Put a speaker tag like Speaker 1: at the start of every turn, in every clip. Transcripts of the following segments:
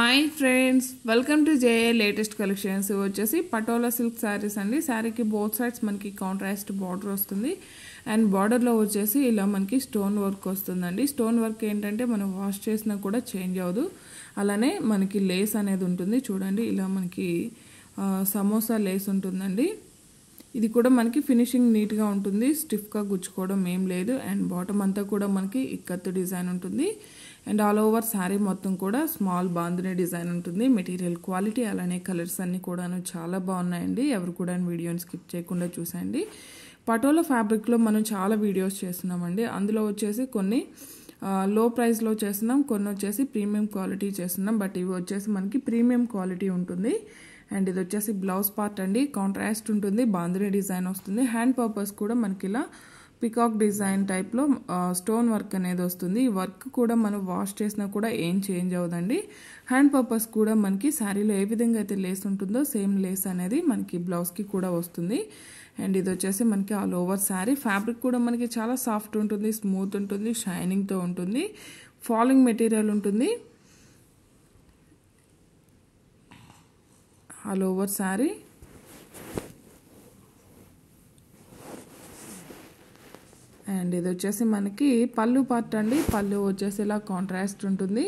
Speaker 1: hi friends welcome to J A latest collections వచ్చేసి patola silk saris అండి శారీకి బోత్ సైడ్స్ మనకి కాంట్రాస్ట్ బార్డర్ వస్తుంది అండ్ బార్డర్లో వచ్చేసి ఇలా మనకి స్టోన్ వర్క్ వస్తుందండి స్టోన్ వర్క్ ఏంటంటే మనం వాష్ చేసినా కూడా చేంజ్ అవ్వదు అలానే మనకి లేస్ అనేది ఉంటుంది చూడండి ఇలా మనకి సమోసా లేస్ ఉంటుందండి ఇది కూడా మనకి ఫినిషింగ్ నీట్గా ఉంటుంది స్టిఫ్గా గుచ్చుకోవడం ఏం లేదు అండ్ బాటమ్ అంతా కూడా మనకి ఇక్కత్తు డిజైన్ ఉంటుంది అండ్ ఆల్ ఓవర్ శారీ మొత్తం కూడా స్మాల్ బాంధుని డిజైన్ ఉంటుంది మెటీరియల్ క్వాలిటీ అలానే కలర్స్ అన్నీ కూడాను చాలా బాగున్నాయండి ఎవరు కూడా వీడియోని స్కిప్ చేయకుండా చూసండి పటోలో ఫ్యాబ్రిక్లో మనం చాలా వీడియోస్ చేస్తున్నామండి అందులో వచ్చేసి కొన్ని లో ప్రైస్లో చేస్తున్నాం కొన్ని వచ్చేసి ప్రీమియం క్వాలిటీ చేస్తున్నాం బట్ ఇవి వచ్చేసి మనకి ప్రీమియం క్వాలిటీ ఉంటుంది అండ్ ఇది వచ్చేసి బ్లౌజ్ పార్ట్ అండి కాంట్రాస్ట్ ఉంటుంది బాంధుని డిజైన్ వస్తుంది హ్యాండ్ పర్పస్ కూడా మనకి ఇలా పికాక్ డిజైన్ టైప్లో స్టోన్ వర్క్ అనేది వస్తుంది ఈ వర్క్ కూడా మనం వాష్ చేసినా కూడా ఏం చేంజ్ అవ్వదండి హ్యాండ్ పర్పస్ కూడా మనకి శారీలో ఏ విధంగా అయితే లేస్ ఉంటుందో సేమ్ లేస్ అనేది మనకి బ్లౌజ్కి కూడా వస్తుంది అండ్ ఇది వచ్చేసి మనకి ఆల్ ఓవర్ శారీ ఫ్యాబ్రిక్ కూడా మనకి చాలా సాఫ్ట్ ఉంటుంది స్మూత్ ఉంటుంది షైనింగ్తో ఉంటుంది ఫాలింగ్ మెటీరియల్ ఉంటుంది ఆల్ ఓవర్ శారీ అండ్ ఇది వచ్చేసి మనకి పళ్ళు పార్ట్ అండి పళ్ళు వచ్చేసి ఇలా కాంట్రాస్ట్ ఉంటుంది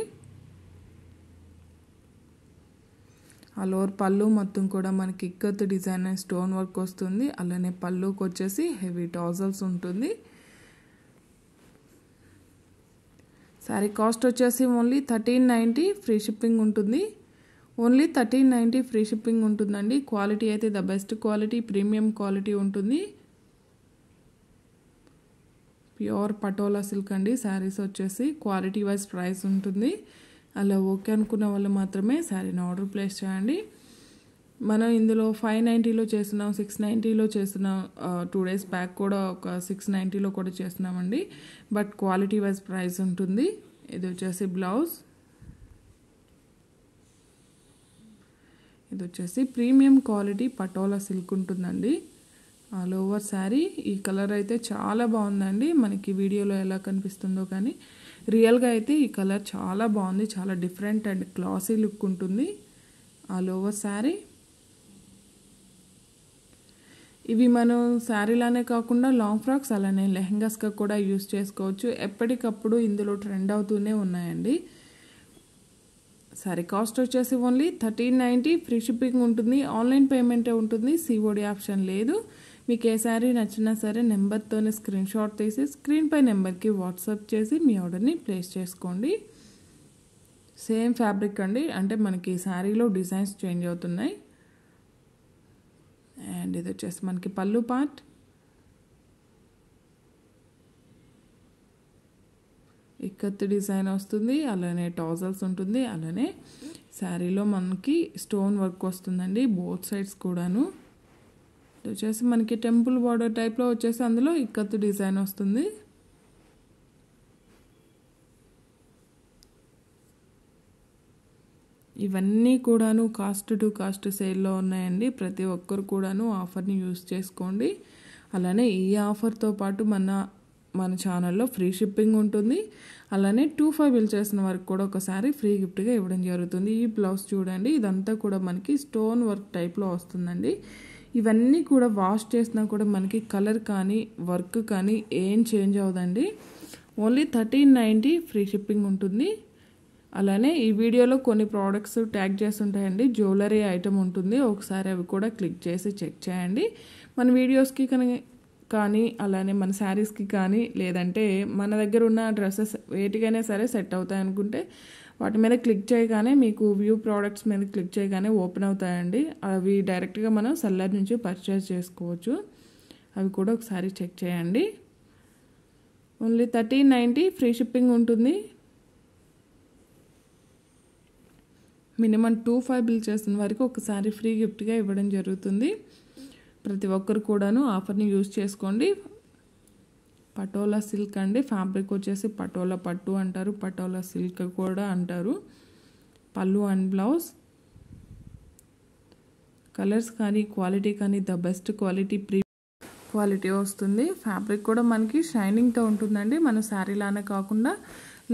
Speaker 1: ఆ లోవర్ పళ్ళు మొత్తం కూడా మనకి ikat design and stone work వస్తుంది అలానే పళ్ళుకి వచ్చేసి హెవీ టాజల్స్ ఉంటుంది సారీ కాస్ట్ వచ్చేసి only thirteen ninety free shipping ఉంటుంది only thirteen ninety free shipping ఉంటుందండి క్వాలిటీ అయితే the best quality premium quality ఉంటుంది ప్యూర్ పటోలా సిల్క్ అండి శారీస్ వచ్చేసి క్వాలిటీ వైజ్ ప్రైస్ ఉంటుంది అలా ఓకే అనుకున్న వాళ్ళు మాత్రమే శారీని ఆర్డర్ ప్లేస్ చేయండి మనం ఇందులో ఫైవ్ నైంటీలో చేస్తున్నాం సిక్స్ నైంటీలో చేస్తున్నాం టూ డేస్ బ్యాక్ కూడా ఒక సిక్స్ నైంటీలో కూడా చేస్తున్నామండి బట్ క్వాలిటీ వైజ్ ప్రైస్ ఉంటుంది ఇది వచ్చేసి బ్లౌజ్ ఇది వచ్చేసి ప్రీమియం క్వాలిటీ పటోలా సిల్క్ ఉంటుందండి ఆ లోవర్ శారీ ఈ కలర్ అయితే చాలా బాగుందండి మనకి వీడియోలో ఎలా కనిపిస్తుందో కానీ రియల్గా అయితే ఈ కలర్ చాలా బాగుంది చాలా డిఫరెంట్ అండ్ క్లాసీ లుక్ ఉంటుంది ఆ లోవర్ శారీ ఇవి మనం శారీలానే కాకుండా లాంగ్ ఫ్రాక్స్ అలానే లెహంగాస్గా కూడా యూస్ చేసుకోవచ్చు ఎప్పటికప్పుడు ఇందులో ట్రెండ్ అవుతూనే ఉన్నాయండి సారీ కాస్ట్ వచ్చేసి only thirteen ninety free shipping ఉంటుంది ఆన్లైన్ పేమెంటే ఉంటుంది సిఓడి ఆప్షన్ లేదు మీకు ఏ శారీ నచ్చినా సరే నెంబర్తోనే స్క్రీన్ షాట్ తీసి స్క్రీన్పై నెంబర్కి వాట్సాప్ చేసి మీ ఆర్డర్ని ప్లేస్ చేసుకోండి సేమ్ ఫ్యాబ్రిక్ అండి అంటే మనకి శారీలో డిజైన్స్ చేంజ్ అవుతున్నాయి అండ్ ఇది వచ్చేసి మనకి పళ్ళు పార్ట్ ఇక్కత్ డిజైన్ వస్తుంది అలానే టాజల్స్ ఉంటుంది అలానే శారీలో మనకి స్టోన్ వర్క్ వస్తుందండి బోత్ సైడ్స్ కూడాను వచ్చేసి మనకి టెంపుల్ బార్డర్ టైప్లో వచ్చేసి అందులో ఇక్కత్తు డిజైన్ వస్తుంది ఇవన్నీ కూడాను కాస్ట్ టు కాస్ట్ సేల్లో ఉన్నాయండి ప్రతి ఒక్కరు కూడాను ఆఫర్ని యూజ్ చేసుకోండి అలానే ఈ ఆఫర్తో పాటు మన మన ఛానల్లో ఫ్రీ షిప్పింగ్ ఉంటుంది అలానే టూ ఫైవ్ బిల్ చేసిన వరకు కూడా ఒకసారి ఫ్రీ గిఫ్ట్గా ఇవ్వడం జరుగుతుంది ఈ బ్లౌజ్ చూడండి ఇదంతా కూడా మనకి స్టోన్ వర్క్ టైప్లో వస్తుందండి ఇవన్నీ కూడా వాష్ చేసినా కూడా మనకి కలర్ కానీ వర్క్ కానీ ఏం చేంజ్ అవ్వదండి only thirteen ninety free shipping ఉంటుంది అలానే ఈ వీడియోలో కొన్ని ప్రోడక్ట్స్ ట్యాగ్ చేసి ఉంటాయండి జ్యువెలరీ ఐటమ్ ఉంటుంది ఒకసారి అవి కూడా క్లిక్ చేసి చెక్ చేయండి మన వీడియోస్కి కానీ కానీ అలానే మన శారీస్కి కానీ లేదంటే మన దగ్గర ఉన్న డ్రెస్సెస్ వేటికైనా సరే సెట్ అవుతాయనుకుంటే వాటి మీద క్లిక్ చేయగానే మీకు వ్యూ ప్రోడక్ట్స్ మీద క్లిక్ చేయగానే ఓపెన్ అవుతాయండి అవి డైరెక్ట్గా మనం సెల్లర్ నుంచి పర్చేస్ చేసుకోవచ్చు అవి కూడా ఒకసారి చెక్ చేయండి only thirteen ninety free shipping ఉంటుంది మినిమం టూ ఫైవ్ బిల్ చేసిన వారికి ఒకసారి ఫ్రీ గిఫ్ట్గా ఇవ్వడం జరుగుతుంది ప్రతి ఒక్కరు కూడాను ఆఫర్ని యూజ్ చేసుకోండి పటోలా సిల్క్ అండి ఫ్యాబ్రిక్ వచ్చేసి పటోలా పట్టు అంటారు పటోలా సిల్క్ కూడా అంటారు పళ్ళు అండ్ బ్లౌజ్ కలర్స్ కానీ క్వాలిటీ కానీ the best quality pre quality వస్తుంది ఫ్యాబ్రిక్ కూడా మనకి షైనింగ్తో ఉంటుందండి మన శారీలానే కాకుండా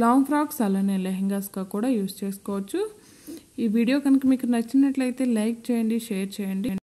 Speaker 1: లాంగ్ ఫ్రాక్స్ అలానే లెహెంగాస్గా కూడా యూస్ చేసుకోవచ్చు ఈ వీడియో కనుక మీకు నచ్చినట్లయితే లైక్ చేయండి షేర్ చేయండి